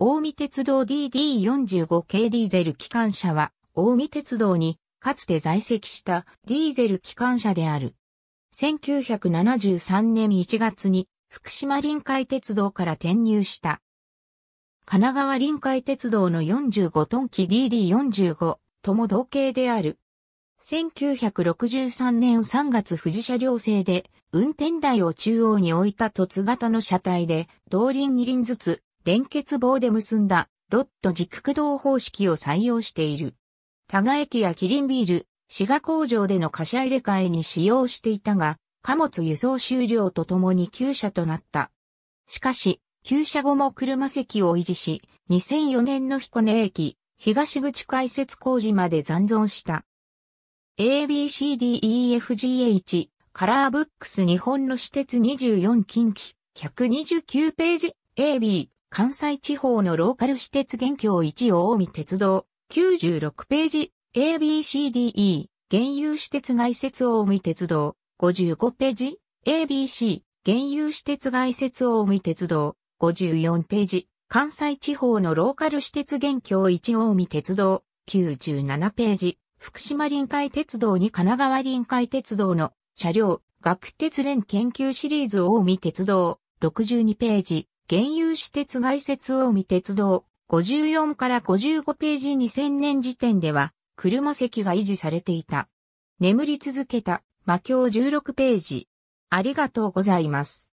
大見鉄道 DD45 系ディーゼル機関車は、大見鉄道に、かつて在籍したディーゼル機関車である。1973年1月に、福島臨海鉄道から転入した。神奈川臨海鉄道の45トン機 DD45 とも同型である。1963年3月富士車両製で運転台を中央に置いた凸型の車体で、同輪2輪ずつ連結棒で結んだロット軸駆動方式を採用している。多賀駅やキリンビール、滋賀工場での貨車入れ替えに使用していたが、貨物輸送終了とともに旧車となった。しかし、旧車後も車席を維持し、2004年の彦根駅、東口開設工事まで残存した。ABCDEFGH カラーブックス日本の私鉄24近畿129ページ AB 関西地方のローカル私鉄現況1大近江鉄道、96ページ、ABCDE、現有私鉄外設大海鉄道、55ページ、ABC、現有私鉄外設大海鉄道、54ページ、関西地方のローカル私鉄現況1大海鉄道、97ページ、福島臨海鉄道に神奈川臨海鉄道の車両、学鉄連研究シリーズ大海鉄道、62ページ、現有私鉄外接を見鉄道、54から55ページ2000年時点では、車席が維持されていた。眠り続けた、魔境16ページ。ありがとうございます。